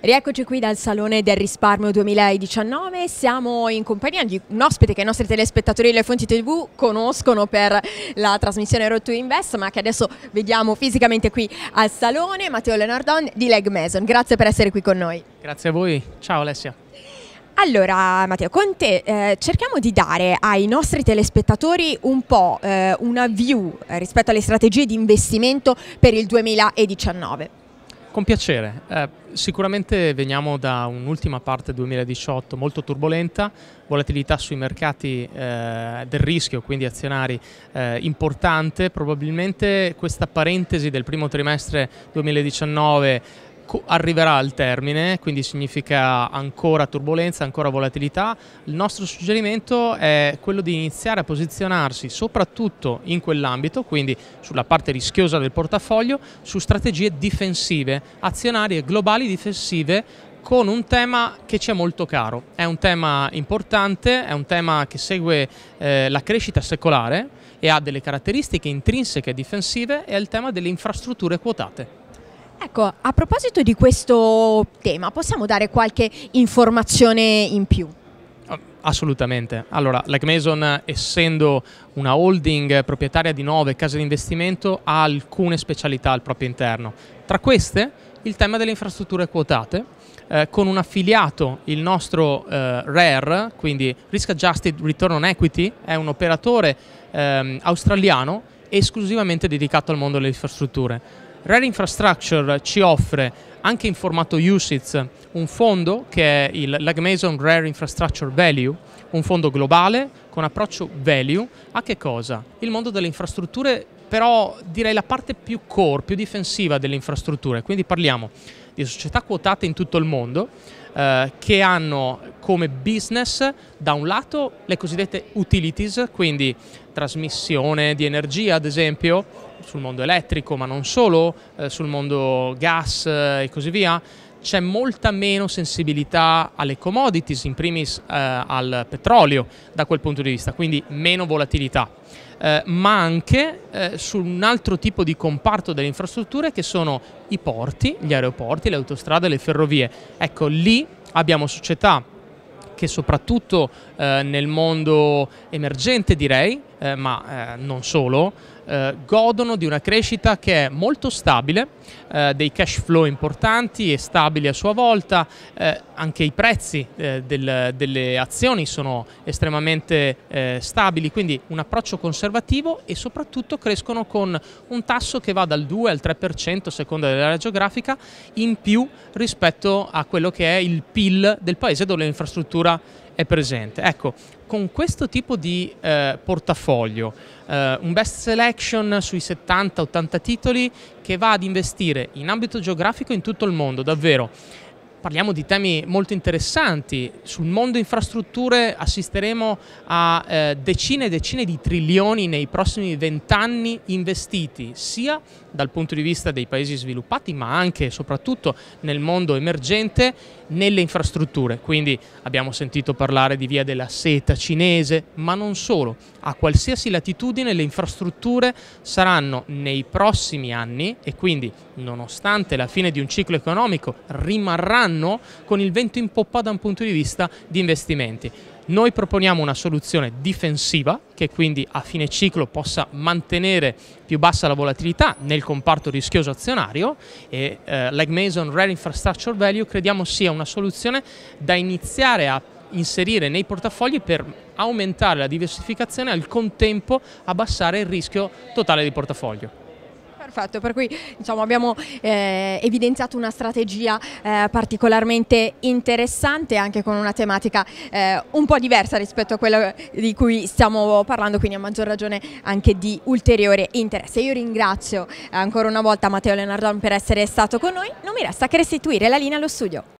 Rieccoci qui dal Salone del Risparmio 2019, siamo in compagnia di un ospite che i nostri telespettatori delle fonti tv conoscono per la trasmissione Road to Invest ma che adesso vediamo fisicamente qui al Salone, Matteo Leonardon di Leg Mason, grazie per essere qui con noi. Grazie a voi, ciao Alessia. Allora Matteo, con te eh, cerchiamo di dare ai nostri telespettatori un po' eh, una view eh, rispetto alle strategie di investimento per il 2019. Con piacere, eh, sicuramente veniamo da un'ultima parte 2018 molto turbolenta, volatilità sui mercati eh, del rischio, quindi azionari eh, importante, probabilmente questa parentesi del primo trimestre 2019 arriverà al termine, quindi significa ancora turbolenza, ancora volatilità. Il nostro suggerimento è quello di iniziare a posizionarsi soprattutto in quell'ambito, quindi sulla parte rischiosa del portafoglio, su strategie difensive, azionarie globali difensive con un tema che ci è molto caro. È un tema importante, è un tema che segue eh, la crescita secolare e ha delle caratteristiche intrinseche difensive, è il tema delle infrastrutture quotate. Ecco, a proposito di questo tema, possiamo dare qualche informazione in più? Ah, assolutamente. Allora, Lake Mason, essendo una holding proprietaria di nove case di investimento, ha alcune specialità al proprio interno. Tra queste, il tema delle infrastrutture quotate, eh, con un affiliato, il nostro eh, RARE, quindi Risk Adjusted Return on Equity, è un operatore ehm, australiano esclusivamente dedicato al mondo delle infrastrutture Rare Infrastructure ci offre anche in formato USITS un fondo che è il Lagmason Rare Infrastructure Value, un fondo globale con approccio value a che cosa? Il mondo delle infrastrutture, però direi la parte più core, più difensiva delle infrastrutture, quindi parliamo di società quotate in tutto il mondo eh, che hanno come business da un lato le cosiddette utilities, quindi trasmissione di energia ad esempio sul mondo elettrico ma non solo, eh, sul mondo gas eh, e così via, c'è molta meno sensibilità alle commodities, in primis eh, al petrolio da quel punto di vista, quindi meno volatilità, eh, ma anche eh, su un altro tipo di comparto delle infrastrutture che sono i porti, gli aeroporti, le autostrade, le ferrovie. Ecco, lì abbiamo società che soprattutto eh, nel mondo emergente direi, eh, ma eh, non solo, eh, godono di una crescita che è molto stabile, eh, dei cash flow importanti e stabili a sua volta, eh, anche i prezzi eh, del, delle azioni sono estremamente stabili, quindi un approccio conservativo e soprattutto crescono con un tasso che va dal 2 al 3% a seconda dell'area geografica in più rispetto a quello che è il PIL del paese dove l'infrastruttura è è presente. Ecco, con questo tipo di eh, portafoglio, eh, un best selection sui 70-80 titoli che va ad investire in ambito geografico in tutto il mondo, davvero parliamo di temi molto interessanti. Sul mondo infrastrutture assisteremo a eh, decine e decine di trilioni nei prossimi vent'anni investiti, sia dal punto di vista dei paesi sviluppati, ma anche e soprattutto nel mondo emergente nelle infrastrutture, quindi abbiamo sentito parlare di via della seta cinese, ma non solo, a qualsiasi latitudine le infrastrutture saranno nei prossimi anni e quindi nonostante la fine di un ciclo economico rimarranno con il vento in poppa da un punto di vista di investimenti. Noi proponiamo una soluzione difensiva che quindi a fine ciclo possa mantenere più bassa la volatilità nel comparto rischioso azionario e eh, Leg Mason Rare Infrastructure Value crediamo sia una soluzione da iniziare a inserire nei portafogli per aumentare la diversificazione e al contempo abbassare il rischio totale di portafoglio. Perfetto, per cui diciamo, abbiamo eh, evidenziato una strategia eh, particolarmente interessante anche con una tematica eh, un po' diversa rispetto a quella di cui stiamo parlando, quindi a maggior ragione anche di ulteriore interesse. Io ringrazio eh, ancora una volta Matteo Leonardon per essere stato con noi, non mi resta che restituire la linea allo studio.